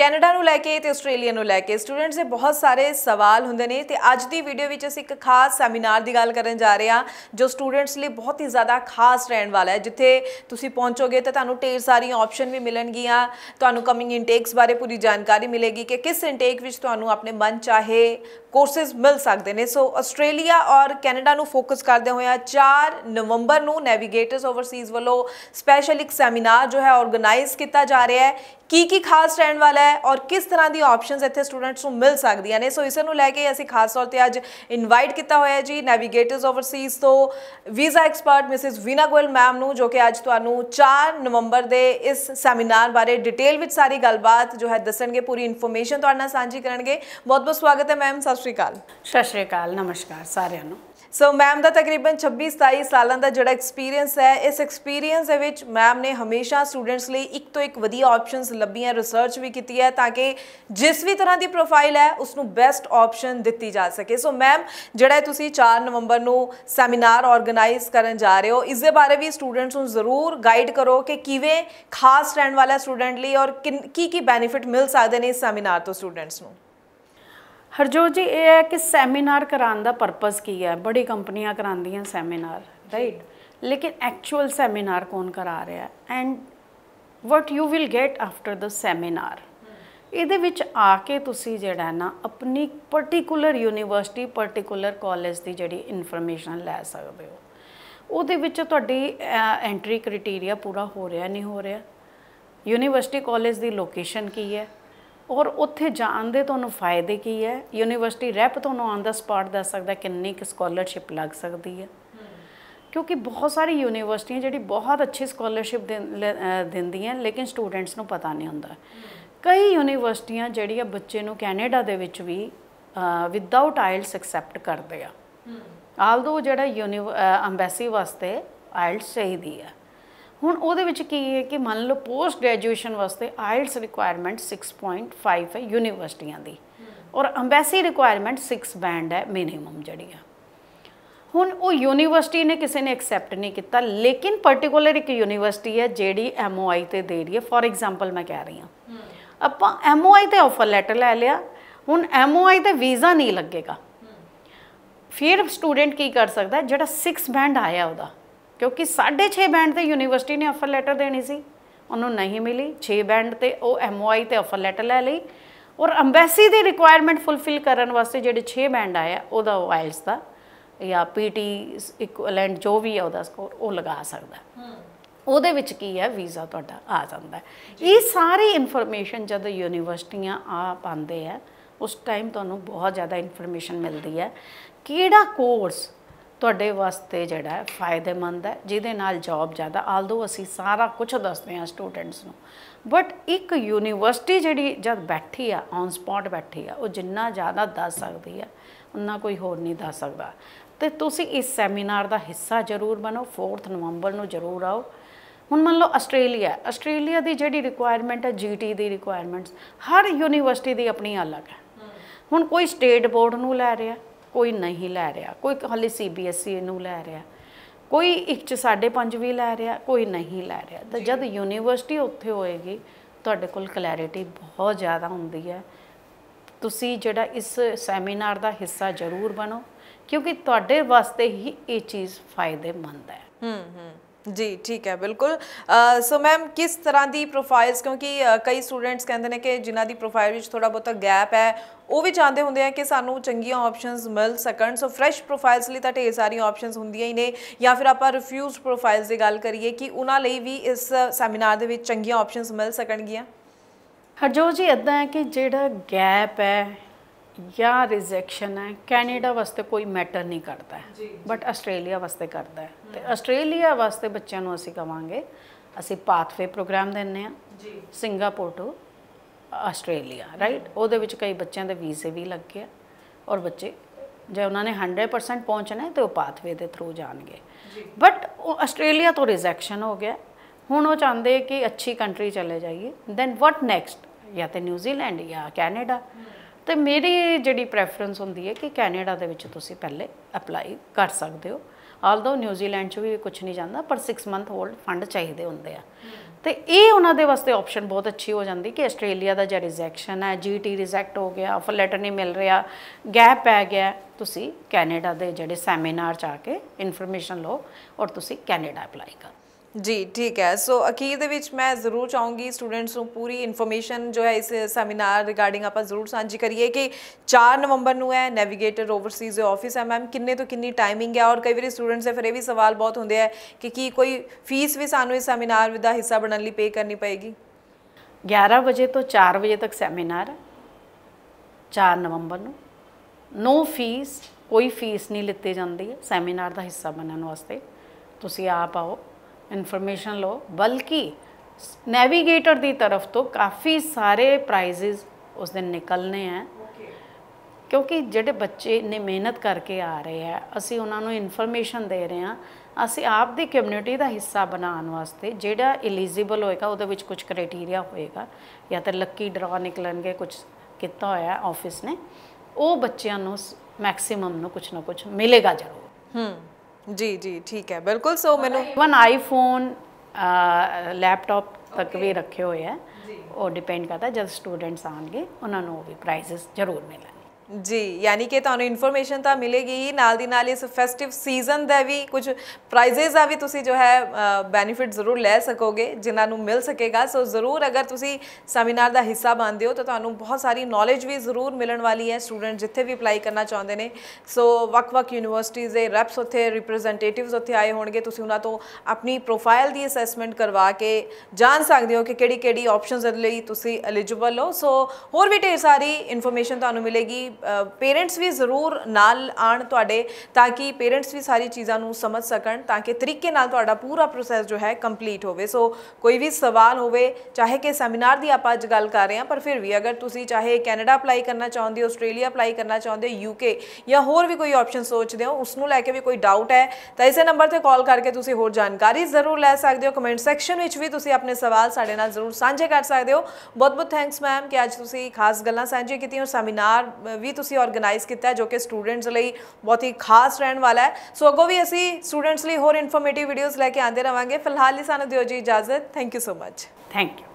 Canada ਨੂੰ ਲੈ ਕੇ ਤੇ ਆਸਟ੍ਰੇਲੀਆ ਨੂੰ ਲੈ ਕੇ ਸਟੂਡੈਂਟਸ ਦੇ ਬਹੁਤ ਸਾਰੇ ਸਵਾਲ ਹੁੰਦੇ ਨੇ ਤੇ ਅੱਜ ਦੀ ਵੀਡੀਓ ਵਿੱਚ ਅਸੀਂ ਇੱਕ ਖਾਸ ਸੈਮੀਨਾਰ ਦੀ ਗੱਲ ਕਰਨ ਜਾ ਰਹੇ ਹਾਂ ਜੋ ਸਟੂਡੈਂਟਸ ਲਈ ਬਹੁਤ ਹੀ ਜ਼ਿਆਦਾ ਖਾਸ ਰਹਿਣ ਵਾਲਾ ਹੈ ਜਿੱਥੇ ਤੁਸੀਂ ਪਹੁੰਚੋਗੇ ਤਾਂ ਤੁਹਾਨੂੰ ਢੇਰ ਸਾਰੀਆਂ ਆਪਸ਼ਨ ਵੀ ਮਿਲਣਗੀਆਂ ਤੁਹਾਨੂੰ ਕਮਿੰਗ ਇਨਟੇਕਸ ਬਾਰੇ ਪੂਰੀ ਜਾਣਕਾਰੀ ਮਿਲੇਗੀ ਕਿ ਕਿਸ ਇਨਟੇਕ ਵਿੱਚ ਤੁਹਾਨੂੰ ਆਪਣੇ ਮਨ ਚਾਹੇ ਕੋਰਸਸ ਮਿਲ ਸਕਦੇ ਨੇ ਸੋ ਆਸਟ੍ਰੇਲੀਆ ਔਰ ਕੈਨੇਡਾ ਨੂੰ ਫੋਕਸ ਕਰਦੇ ਹੋਏ ਆ 4 ਨਵੰਬਰ ਨੂੰ ਨੈਵੀਗੇਟਰਸ ਓਵਰਸੀਜ਼ ਵੱਲੋਂ ਸਪੈਸ਼ਲ ਇੱਕ ਸੈਮੀਨਾਰ ਜੋ ਹੈ ਆਰਗੇਨਾਈਜ਼ ਕੀਤਾ ਜਾ ਰਿਹਾ ਹੈ ਕੀ ਕੀ ਖਾਸ ਰਹਿਣ ਵਾਲਾ ਹੈ ਔਰ ਕਿਸ ਤਰ੍ਹਾਂ ਦੀ ਆਪਸ਼ਨਸ ਇੱਥੇ ਸਟੂਡੈਂਟਸ ਨੂੰ ਮਿਲ ਸਕਦੀਆਂ ਨੇ ਸੋ ਇਸ ਨੂੰ ਲੈ ਕੇ ਅਸੀਂ ਖਾਸ ਤੌਰ ਤੇ ਅੱਜ ਇਨਵਾਈਟ ਕੀਤਾ ਹੋਇਆ ਹੈ ਜੀ ਨੈਵੀਗੇਟਰਸ ਓਵਰਸੀਜ਼ ਤੋਂ visa expert Mrs Veena Goyal ma'am ਨੂੰ ਜੋ ਕਿ ਅੱਜ ਤੁਹਾਨੂੰ 4 ਨਵੰਬਰ ਦੇ ਇਸ ਸੈਮੀਨਾਰ ਬਾਰੇ ਡਿਟੇਲ ਵਿੱਚ ਸਾਰੀ ਗੱਲਬਾਤ ਜੋ ਹੈ ਦੱਸਣਗੇ ਪੂਰੀ ਇਨਫੋਰਮੇਸ਼ਨ ਤੁਹਾਡੇ ਨਾਲ ਸਾਂਝੀ ਕਰਨਗੇ ਬਹੁਤ ਬਹੁਤ ਸਵਾਗਤ ਹੈ ਮੈਮ ਸਤਿ ਸ਼੍ਰੀ ਅਕਾਲ ਸਤਿ ਸ਼੍ਰੀ ਅਕਾਲ ਨਮਸਕਾਰ ਸਾਰਿਆਂ ਨੂੰ ਸੋ ਮੈਮ ਦਾ ਤਕਰੀਬਨ 26 27 ਸਾਲਾਂ ਦਾ ਜਿਹੜਾ ਐਕਸਪੀਰੀਅੰਸ ਹੈ ਇਸ ਐਕਸਪੀਰੀਅੰਸ ਦੇ ਵਿੱਚ ਮੈਮ ਨੇ ਹਮੇਸ਼ਾ ਸਟੂਡੈਂਟਸ ਲਈ ਇੱਕ ਤੋਂ ਇੱਕ ਵਧੀਆ ਆਪਸ਼ਨਸ ਲੱਭੀਆਂ ਰਿਸਰਚ ਵੀ ਕੀਤੀ ਹੈ ਤਾਂ ਕਿ ਜਿਸ ਵੀ ਤਰ੍ਹਾਂ ਦੀ ਪ੍ਰੋਫਾਈਲ ਹੈ ਉਸ ਨੂੰ ਬੈਸਟ ਆਪਸ਼ਨ ਦਿੱਤੀ ਜਾ ਸਕੇ ਸੋ ਮੈਮ ਜਿਹੜਾ ਤੁਸੀਂ 4 ਨਵੰਬਰ ਨੂੰ ਸੈਮੀਨਾਰ ਆਰਗੇਨਾਈਜ਼ ਕਰਨ ਜਾ ਰਹੇ ਹੋ ਇਸ ਦੇ ਬਾਰੇ ਵੀ ਸਟੂਡੈਂਟਸ ਨੂੰ ਜ਼ਰੂਰ ਗਾਈਡ ਕਰੋ ਕਿ ਕਿਵੇਂ ਖਾਸ ਰਹਿਣ ਵਾਲਾ ਸਟੂਡੈਂਟ ਲਈ ਔਰ ਕੀ ਕੀ ਬੈਨੀਫਿਟ ਮਿਲ ਸਕਦੇ ਨੇ ਇਸ ਸੈਮੀਨਾਰ ਤੋਂ ਸਟੂਡੈਂਟਸ ਨੂੰ ਹਰਜੋਤ ਜੀ ਇਹ ਹੈ ਕਿ ਸੈਮੀਨਾਰ ਕਰਾਉਣ ਦਾ ਪਰਪਸ ਕੀ ਹੈ ਬੜੀ ਕੰਪਨੀਆਂ ਕਰਾਉਂਦੀਆਂ ਸੈਮੀਨਾਰ ਰਾਈਟ ਲੇਕਿਨ ਐਕਚੁਅਲ ਸੈਮੀਨਾਰ ਕੌਣ ਕਰਾ ਰਿਹਾ and what you will get after the seminar ਇਹਦੇ ਵਿੱਚ ਆ ਕੇ ਤੁਸੀਂ ਜਿਹੜਾ ਨਾ ਆਪਣੀ ਪਾਰਟਿਕੂਲਰ ਯੂਨੀਵਰਸਿਟੀ ਪਾਰਟਿਕੂਲਰ ਕਾਲਜ ਦੀ ਜਿਹੜੀ ਇਨਫੋਰਮੇਸ਼ਨ ਲੈ ਸਕਦੇ ਹੋ ਉਹਦੇ ਵਿੱਚ ਤੁਹਾਡੀ ਐਂਟਰੀ ਕ੍ਰਾਈਟੇਰੀਆ ਪੂਰਾ ਹੋ ਰਿਹਾ ਨਹੀਂ ਹੋ ਰਿਹਾ ਯੂਨੀਵਰਸਿਟੀ ਕਾਲਜ ਦੀ ਲੋਕੇਸ਼ਨ ਕੀ ਹੈ ਔਰ ਉੱਥੇ ਜਾਣ ਦੇ ਤੁਹਾਨੂੰ ਫਾਇਦੇ ਕੀ ਹੈ ਯੂਨੀਵਰਸਿਟੀ ਰੈਪ ਤੁਹਾਨੂੰ ਆਨ ਦਾ ਸਪਾਟ ਦੱਸ ਸਕਦਾ ਕਿੰਨੀ ਕਿ ਸਕਾਲਰਸ਼ਿਪ ਲੱਗ ਸਕਦੀ ਹੈ ਕਿਉਂਕਿ ਬਹੁਤ ਸਾਰੀ ਯੂਨੀਵਰਸਿਟੀਆਂ ਜਿਹੜੀ ਬਹੁਤ ਅੱਛੀ ਸਕਾਲਰਸ਼ਿਪ ਦਿੰਦੀਆਂ ਲੇਕਿਨ ਸਟੂਡੈਂਟਸ ਨੂੰ ਪਤਾ ਨਹੀਂ ਹੁੰਦਾ ਕਈ ਯੂਨੀਵਰਸਿਟੀਆਂ ਜਿਹੜੀਆਂ ਬੱਚੇ ਨੂੰ ਕੈਨੇਡਾ ਦੇ ਵਿੱਚ ਵੀ ਵਿਦਆਊਟ ਆਇਲਸ ਐਕਸੈਪਟ ਕਰਦੇ ਆ ਆਲਦੋ ਜਿਹੜਾ ਐਮਬੈਸੀ ਵਾਸਤੇ ਆਇਲਸ ਚਾਹੀਦੀ ਆ ਹੁਣ ਉਹਦੇ ਵਿੱਚ ਕੀ ਹੈ ਕਿ ਮੰਨ ਲਓ ਪੋਸਟ ਗ੍ਰੈਜੂਏਸ਼ਨ ਵਾਸਤੇ ਆਇਲਸ ਰਿਕੁਆਇਰਮੈਂਟ 6.5 ਹੈ ਯੂਨੀਵਰਸਿਟੀਆਂ ਦੀ ਔਰ ਅੰਬੈਸੀ ਰਿਕੁਆਇਰਮੈਂਟ 6 ਬੈਂਡ ਹੈ ਮਿਨੀਮਮ ਜੜੀਆਂ ਹੁਣ ਉਹ ਯੂਨੀਵਰਸਿਟੀ ਨੇ ਕਿਸੇ ਨੇ ਐਕਸੈਪਟ ਨਹੀਂ ਕੀਤਾ ਲੇਕਿਨ ਪਾਰਟਿਕੂਲਰ ਇੱਕ ਯੂਨੀਵਰਸਿਟੀ ਹੈ ਜਿਹੜੀ ਐਮਓਆਈ ਤੇ ਦੇ ਰਹੀ ਹੈ ਫੋਰ ਐਗਜ਼ਾਮਪਲ ਮੈਂ ਕਹਿ ਰਹੀ ਹਾਂ ਆਪਾਂ ਐਮਓਆਈ ਤੇ ਆਫਰ ਲੈਟਰ ਲੈ ਲਿਆ ਹੁਣ ਐਮਓਆਈ ਤੇ ਵੀਜ਼ਾ ਨਹੀਂ ਲੱਗੇਗਾ ਫਿਰ ਸਟੂਡੈਂਟ ਕੀ ਕਰ ਸਕਦਾ ਜਿਹੜਾ 6 ਬੈਂਡ ਆਇਆ ਉਹਦਾ ਕਿਉਂਕਿ 6.5 ਬੈਂਡ ਤੇ ਯੂਨੀਵਰਸਿਟੀ ਨੇ ਆਫਰ ਲੈਟਰ ਦੇਣੀ ਸੀ ਉਹਨੂੰ ਨਹੀਂ ਮਿਲੀ 6 ਬੈਂਡ ਤੇ ਉਹ ਐਮਓਆਈ ਤੇ ਆਫਰ ਲੈਟਰ ਲੈ ਲਈ ਔਰ ਐਮਬੈਸੀ ਦੀ ਰਿਕੁਆਇਰਮੈਂਟ ਫੁੱਲਫਿਲ ਕਰਨ ਵਾਸਤੇ ਜਿਹੜੇ 6 ਬੈਂਡ ਆਇਆ ਉਹਦਾ ਆਇਲਸ ਦਾ ਜਾਂ ਪੀਟੀ ਇਕੁਇਲੈਂਟ ਜੋ ਵੀ ਹੈ ਉਹਦਾ ਸਕੋਰ ਉਹ ਲਗਾ ਸਕਦਾ ਉਹਦੇ ਵਿੱਚ ਕੀ ਹੈ ਵੀਜ਼ਾ ਤੁਹਾਡਾ ਆ ਜਾਂਦਾ ਇਹ ਸਾਰੀ ਇਨਫੋਰਮੇਸ਼ਨ ਜਦ ਯੂਨੀਵਰਸਿਟੀਆਂ ਆ ਪਾਉਂਦੇ ਆ ਉਸ ਟਾਈਮ ਤੁਹਾਨੂੰ ਬਹੁਤ ਜ਼ਿਆਦਾ ਇਨਫੋਰਮੇਸ਼ਨ ਮਿਲਦੀ ਹੈ ਕਿਹੜਾ ਕੋਰਸ ਤੁਹਾਡੇ ਵਾਸਤੇ ਜਿਹੜਾ ਹੈ ਫਾਇਦੇਮੰਦ ਹੈ ਜਿਹਦੇ ਨਾਲ ਜੌਬ ਜ਼ਿਆਦਾ ਆਲਦੋ ਅਸੀਂ ਸਾਰਾ ਕੁਝ ਦੱਸਦੇ ਹਾਂ ਸਟੂਡੈਂਟਸ ਨੂੰ ਬਟ ਇੱਕ ਯੂਨੀਵਰਸਿਟੀ ਜਿਹੜੀ ਜਦ ਬੈਠੀ ਆ ਔਨ ਸਪੌਟ ਬੈਠੀ ਆ ਉਹ ਜਿੰਨਾ ਜ਼ਿਆਦਾ ਦੱਸ ਸਕਦੀ ਆ ਉਨਾ ਕੋਈ ਹੋਰ ਨਹੀਂ ਦੱਸ ਸਕਦਾ ਤੇ ਤੁਸੀਂ ਇਸ ਸੈਮੀਨਾਰ ਦਾ ਹਿੱਸਾ ਜ਼ਰੂਰ ਬਣੋ 4th ਨਵੰਬਰ ਨੂੰ ਜ਼ਰੂਰ ਆਓ ਹੁਣ ਮੰਨ ਲਓ ਆਸਟ੍ਰੇਲੀਆ ਆਸਟ੍ਰੇਲੀਆ ਦੀ ਜਿਹੜੀ ਰਿਕੁਆਇਰਮੈਂਟ ਹੈ ਜੀਟੀ ਦੀ ਰਿਕੁਆਇਰਮੈਂਟਸ ਹਰ ਯੂਨੀਵਰਸਿਟੀ ਦੀ ਆਪਣੀ ਅਲੱਗ ਹੈ ਹੁਣ ਕੋਈ ਸਟੇਟ ਬੋਰਡ ਨੂੰ ਲੈ ਰਿਹਾ ਕੋਈ ਨਹੀਂ ਲੈ ਰਿਹਾ ਕੋਈ ਹਾਲੇ ਸੀਬੀਐਸਈ e ਨੂੰ ਲੈ ਰਿਹਾ ਕੋਈ ਇੱਕ ਚ 5.5 ਵੀ ਲੈ ਰਿਹਾ ਕੋਈ ਨਹੀਂ ਲੈ ਰਿਹਾ ਤਾਂ ਜਦ ਯੂਨੀਵਰਸਿਟੀ ਉੱਥੇ ਹੋਏਗੀ ਤੁਹਾਡੇ ਕੋਲ ਕਲੈਰਿਟੀ ਬਹੁਤ ਜ਼ਿਆਦਾ ਹੁੰਦੀ ਹੈ ਤੁਸੀਂ ਜਿਹੜਾ ਇਸ ਸੈਮੀਨਾਰ ਦਾ ਹਿੱਸਾ ਜ਼ਰੂਰ ਬਣੋ ਕਿਉਂਕਿ ਤੁਹਾਡੇ ਵਾਸਤੇ ਹੀ ਇਹ ਚੀਜ਼ ਫਾਇਦੇਮੰਦ ਹੈ ਹੂੰ ਹੂੰ ਜੀ ਠੀਕ ਹੈ ਬਿਲਕੁਲ ਸੋ ਮੈਮ ਕਿਸ ਤਰ੍ਹਾਂ ਦੀ ਪ੍ਰੋਫਾਈਲਸ ਕਿਉਂਕਿ ਕਈ ਸਟੂਡੈਂਟਸ ਕਹਿੰਦੇ ਨੇ ਕਿ ਜਿਨ੍ਹਾਂ ਦੀ ਪ੍ਰੋਫਾਈਲ ਵਿੱਚ ਥੋੜਾ ਬਹੁਤਾ ਗੈਪ ਹੈ ਉਹ ਵੀ ਚਾਹੁੰਦੇ ਹੁੰਦੇ ਆ ਕਿ ਸਾਨੂੰ ਚੰਗੀਆਂ ਆਪਸ਼ਨਸ ਮਿਲ ਸਕਣ ਸੋ ਫਰੈਸ਼ ਪ੍ਰੋਫਾਈਲਸ ਲਈ ਤਾਂ ਢੇਰ ਸਾਰੀਆਂ ਆਪਸ਼ਨਸ ਹੁੰਦੀਆਂ ਹੀ ਨੇ ਜਾਂ ਫਿਰ ਆਪਾਂ ਰਿਫਿਊਜ਼ ਪ੍ਰੋਫਾਈਲਸ ਦੀ ਗੱਲ ਕਰੀਏ ਕਿ ਉਹਨਾਂ ਲਈ ਵੀ ਇਸ ਸੈਮੀਨਾਰ ਦੇ ਵਿੱਚ ਚੰਗੀਆਂ ਆਪਸ਼ਨਸ ਮਿਲ ਸਕਣਗੀਆਂ ਹਰਜੋਤ ਜੀ ਇਦਾਂ ਹੈ ਕਿ ਜਿਹੜਾ ਗੈਪ ਹੈ ਜਾਂ ਰਿਜੈਕਸ਼ਨ ਹੈ ਕੈਨੇਡਾ ਵਾਸਤੇ ਕੋਈ ਮੈਟਰ ਨਹੀਂ ਕਰਦਾ ਬਟ ਆਸਟ੍ਰੇਲੀਆ ਵਾਸਤੇ ਕਰਦਾ ਹੈ ਤੇ ਆਸਟ੍ਰੇਲੀਆ ਵਾਸਤੇ ਬੱਚਿਆਂ ਨੂੰ ਅਸੀਂ ਕਵਾਂਗੇ ਅਸੀਂ ਪਾਥਵੇ ਪ੍ਰੋਗਰਾਮ ਦਿੰਨੇ ਆ ਜੀ ਸਿੰਗਾਪੁਰ ਤੋਂ ਆਸਟ੍ਰੇਲੀਆ ਰਾਈਟ ਉਹਦੇ ਵਿੱਚ ਕਈ ਬੱਚਿਆਂ ਦੇ ਵੀਜ਼ੇ ਵੀ ਲੱਗ ਗਿਆ ਔਰ ਬੱਚੇ ਜੇ ਉਹਨਾਂ ਨੇ 100% ਪਹੁੰਚਣਾ ਹੈ ਤੇ ਉਹ ਪਾਥਵੇ ਦੇ ਥਰੂ ਜਾਣਗੇ ਬਟ ਆਸਟ੍ਰੇਲੀਆ ਤੋਂ ਰਿਜੈਕਸ਼ਨ ਹੋ ਗਿਆ ਹੁਣ ਉਹ ਚਾਹੁੰਦੇ ਕਿ ਅੱਛੀ ਕੰਟਰੀ ਚਲੇ ਜਾਈਏ ਦੈਨ ਵਾਟ ਨੈਕਸਟ ਜਾਂ ਤੇ ਨਿਊਜ਼ੀਲੈਂਡ ਜਾਂ ਕੈਨੇਡਾ ਤੇ ਮੇਰੀ ਜਿਹੜੀ ਪ੍ਰੈਫਰੈਂਸ ਹੁੰਦੀ ਹੈ ਕਿ ਕੈਨੇਡਾ ਦੇ ਵਿੱਚ ਤੁਸੀਂ ਪਹਿਲੇ ਅਪਲਾਈ ਕਰ ਸਕਦੇ ਹੋ ਆਲਦੋ ਨਿਊਜ਼ੀਲੈਂਡ 'ਚ ਵੀ ਕੁਝ ਨਹੀਂ ਜਾਂਦਾ ਪਰ 6 ਮੰਥ ਹੋਲਡ ਫੰਡ ਚਾਹੀਦੇ ਹੁੰਦੇ ਆ ਤੇ ਇਹ ਉਹਨਾਂ ਦੇ ਵਾਸਤੇ ਆਪਸ਼ਨ ਬਹੁਤ ਅੱਛੀ ਹੋ ਜਾਂਦੀ ਕਿ ਆਸਟ੍ਰੇਲੀਆ ਦਾ ਜਿਹੜਾ ਰਿਜੈਕਸ਼ਨ ਹੈ ਜੀਟੀ ਰਿਜੈਕਟ ਹੋ ਗਿਆ ਆਫਰ ਲੈਟਰ ਨਹੀਂ ਮਿਲ ਰਿਹਾ ਗੈਪ ਪੈ ਗਿਆ ਤੁਸੀਂ ਕੈਨੇਡਾ ਦੇ ਜਿਹੜੇ ਸੈਮੀਨਾਰ 'ਚ ਆ ਕੇ ਇਨਫੋਰਮੇਸ਼ਨ ਲਓ ਔਰ ਤੁਸੀਂ ਕੈਨੇਡਾ ਅਪਲਾਈ ਕਰੋ ਜੀ ਠੀਕ ਹੈ ਸੋ ਅਖੀਰ ਦੇ ਵਿੱਚ ਮੈਂ ਜ਼ਰੂਰ ਚਾਹੂੰਗੀ ਸਟੂਡੈਂਟਸ ਨੂੰ ਪੂਰੀ ਇਨਫੋਰਮੇਸ਼ਨ ਜੋ ਹੈ ਇਸ ਸੈਮੀਨਾਰ ਰਿਗਾਰਡਿੰਗ ਆਪਾਂ ਜ਼ਰੂਰ ਸਾਂਝੀ ਕਰੀਏ ਕਿ 4 ਨਵੰਬਰ ਨੂੰ ਹੈ ਨੈਵੀਗੇਟਰ ਓਵਰਸੀਜ਼ ਆਫਿਸ ਹੈ ਮੈਮ ਕਿੰਨੇ ਤੋਂ ਕਿੰਨੀ ਟਾਈਮਿੰਗ ਹੈ ਔਰ ਕਈ ਵਾਰੀ ਸਟੂਡੈਂਟਸ ਦੇ ਫਿਰ ਇਹ ਵੀ ਸਵਾਲ ਬਹੁਤ ਹੁੰਦੇ ਆ ਕਿ ਕੀ ਕੋਈ ਫੀਸ ਵੀ ਸਾਨੂੰ ਇਸ ਸੈਮੀਨਾਰ ਦਾ ਹਿੱਸਾ ਬਣਨ ਲਈ ਪੇ ਕਰਨੀ ਪਏਗੀ 11 ਵਜੇ ਤੋਂ 4 ਵਜੇ ਤੱਕ ਸੈਮੀਨਾਰ 4 ਨਵੰਬਰ ਨੂੰ ਨੋ ਫੀਸ ਕੋਈ ਫੀਸ ਨਹੀਂ ਲਿੱਤੇ ਜਾਂਦੀ ਹੈ ਸੈਮੀਨਾਰ ਦਾ ਹਿੱਸਾ ਬਣਨ ਵਾਸਤੇ ਤੁਸੀਂ ਆਪ ਆਓ ਇਨਫੋਰਮੇਸ਼ਨ ਲਓ ਬਲਕਿ ਨੈਵੀਗੇਟਰ ਦੀ ਤਰਫ ਤੋਂ ਕਾਫੀ ਸਾਰੇ ਪ੍ਰਾਈਜ਼ਸ ਉਸ ਦਿਨ ਨਿਕਲਨੇ ਆ ਕਿਉਂਕਿ ਜਿਹੜੇ ਬੱਚੇ ਨੇ ਮਿਹਨਤ ਕਰਕੇ ਆ ਰਹੇ ਆ ਅਸੀਂ ਉਹਨਾਂ ਨੂੰ ਇਨਫੋਰਮੇਸ਼ਨ ਦੇ ਰਹੇ ਆ ਅਸੀਂ ਆਪ ਦੀ ਕਮਿਊਨਿਟੀ ਦਾ ਹਿੱਸਾ ਬਣਾਉਣ ਵਾਸਤੇ ਜਿਹੜਾ ਐਲੀਜੀਬਲ ਹੋਏਗਾ ਉਹਦੇ ਵਿੱਚ ਕੁਝ ਕ੍ਰਾਈਟੇਰੀਆ ਹੋਏਗਾ ਜਾਂ ਤਾਂ ਲੱਕੀ ਡਰਾ ਨਿਕਲਣਗੇ ਕੁਝ ਕੀਤਾ ਹੋਇਆ ਆਫਿਸ ਨੇ ਉਹ ਬੱਚਿਆਂ ਨੂੰ ਮੈਕਸਿਮਮ ਨੂੰ ਕੁਝ ਨਾ ਕੁਝ ਮਿਲੇਗਾ ਜ਼ਰੂਰ ਹੂੰ ਜੀ ਜੀ ਠੀਕ ਹੈ ਬਿਲਕੁਲ ਸੋ ਮੈਨੂੰ ਇਵਨ ਆਈਫੋਨ ਲੈਪਟਾਪ ਤੱਕ ਵੀ ਰੱਖੇ ਹੋਏ ਆ ਉਹ ਡਿਪੈਂਡ ਕਰਦਾ ਜਦ ਸਟੂਡੈਂਟਸ ਆਣਗੇ ਉਹਨਾਂ ਨੂੰ ਵੀ ਪ੍ਰਾਈਜ਼ਸ ਜ਼ਰੂਰ ਮਿਲਣਗੇ ਜੀ ਯਾਨੀ ਕਿ ਤੁਹਾਨੂੰ ਇਨਫੋਰਮੇਸ਼ਨ ਤਾਂ ਮਿਲੇਗੀ ਹੀ ਨਾਲ ਦੀ ਨਾਲ ਇਸ ਫੈਸਟਿਵ ਸੀਜ਼ਨ ਦਾ ਵੀ ਕੁਝ ਪ੍ਰਾਈਜ਼ਸ ਆ ਵੀ ਤੁਸੀਂ ਜੋ ਹੈ ਬੈਨੀਫਿਟ ਜ਼ਰੂਰ ਲੈ ਸਕੋਗੇ ਜਿਨ੍ਹਾਂ ਨੂੰ ਮਿਲ ਸਕੇਗਾ ਸੋ ਜ਼ਰੂਰ ਅਗਰ ਤੁਸੀਂ ਸੈਮੀਨਾਰ ਦਾ ਹਿੱਸਾ ਬਣਦੇ ਹੋ ਤਾਂ ਤੁਹਾਨੂੰ ਬਹੁਤ ਸਾਰੀ ਨੌਲੇਜ ਵੀ ਜ਼ਰੂਰ ਮਿਲਣ ਵਾਲੀ ਹੈ ਸਟੂਡੈਂਟ ਜਿੱਥੇ ਵੀ ਅਪਲਾਈ ਕਰਨਾ ਚਾਹੁੰਦੇ ਨੇ ਸੋ ਵੱਖ-ਵੱਖ ਯੂਨੀਵਰਸਿਟੀਆਂ ਦੇ ਰੈਪਸ ਉੱਥੇ ਰਿਪਰੈਜ਼ੈਂਟੇਟਿਵਸ ਉੱਥੇ ਆਏ ਹੋਣਗੇ ਤੁਸੀਂ ਉਹਨਾਂ ਤੋਂ ਆਪਣੀ ਪ੍ਰੋਫਾਈਲ ਦੀ ਅਸੈਸਮੈਂਟ ਕਰਵਾ ਕੇ ਜਾਣ ਸਕਦੇ ਹੋ ਕਿ ਕਿਹੜੀ-ਕਿਹੜੀ ਆਪਸ਼ਨਸ ਦੇ ਲਈ ਤੁਸੀਂ ਐਲੀਜੀਬਲ ਹੋ ਸੋ ਹੋਰ ਵੀ ਢੇਰ ਸਾਰੀ ਇਨਫੋਰਮੇਸ਼ਨ ਤੁਹਾਨੂੰ ਮਿਲੇਗੀ ਪੇਰੈਂਟਸ ਵੀ ਜ਼ਰੂਰ ਨਾਲ ਆਣ ਤੁਹਾਡੇ ਤਾਂ ਕਿ ਪੇਰੈਂਟਸ ਵੀ ਸਾਰੀ ਚੀਜ਼ਾਂ ਨੂੰ ਸਮਝ ਸਕਣ ਤਾਂ ਕਿ ਤਰੀਕੇ ਨਾਲ ਤੁਹਾਡਾ ਪੂਰਾ ਪ੍ਰੋਸੈਸ ਜੋ ਹੈ ਕੰਪਲੀਟ ਹੋਵੇ ਸੋ ਕੋਈ ਵੀ ਸਵਾਲ ਹੋਵੇ ਚਾਹੇ ਕਿ ਸੈਮੀਨਾਰ ਦੀ ਆਪਾਂ ਅੱਜ ਗੱਲ ਕਰ ਰਹੇ ਹਾਂ ਪਰ ਫਿਰ ਵੀ ਅਗਰ ਤੁਸੀਂ ਚਾਹੇ ਕੈਨੇਡਾ ਅਪਲਾਈ ਕਰਨਾ ਚਾਹੁੰਦੇ ਹੋ ਆਸਟ੍ਰੇਲੀਆ ਅਪਲਾਈ ਕਰਨਾ ਚਾਹੁੰਦੇ ਹੋ ਯੂਕੇ ਜਾਂ ਹੋਰ ਵੀ ਕੋਈ ਆਪਸ਼ਨ ਸੋਚਦੇ ਹੋ ਉਸ ਨੂੰ ਲੈ ਕੇ ਵੀ ਕੋਈ ਡਾਊਟ ਹੈ ਤਾਂ ਇਸੇ ਨੰਬਰ ਤੇ ਕਾਲ ਕਰਕੇ ਤੁਸੀਂ ਹੋਰ ਜਾਣਕਾਰੀ ਜ਼ਰੂਰ ਲੈ ਸਕਦੇ ਹੋ ਕਮੈਂਟ ਸੈਕਸ਼ਨ ਵਿੱਚ ਵੀ ਤੁਸੀਂ ਆਪਣੇ ਸਵਾਲ ਸਾਡੇ ਨਾਲ ਜ਼ਰੂਰ ਸਾਂਝੇ ਕਰ ਸਕਦੇ ਹੋ ਬਹੁਤ ਬਹੁਤ ਥੈਂਕਸ ਮੈਮ ਕਿ ਅੱਜ ਤੁਸੀਂ ਖਾਸ ਗੱਲਾਂ ਸਾਂਝੀਆਂ ਕੀਤੀਆਂ ਔਰ ਸੈਮੀਨਾਰ ਵੀ ਵੀ ਤੁਸੀਂ ਆਰਗੇਨਾਈਜ਼ ਕੀਤਾ ਜੋ ਕਿ ਸਟੂਡੈਂਟਸ ਲਈ ਬਹੁਤ ਹੀ ਖਾਸ ਰਹਿਣ ਵਾਲਾ ਹੈ ਸੋ ਅਗੋ ਵੀ ਅਸੀਂ ਸਟੂਡੈਂਟਸ ਲਈ ਹੋਰ ਇਨਫੋਰਮੇਟਿਵ ਵੀਡੀਓਜ਼ ਲੈ ਕੇ ਆਂਦੇ ਰਵਾਂਗੇ ਫਿਲਹਾਲ ਲਈ ਸਾਨੂੰ ਦਿਓ ਜੀ ਇਜਾਜ਼ਤ thank you so much thank you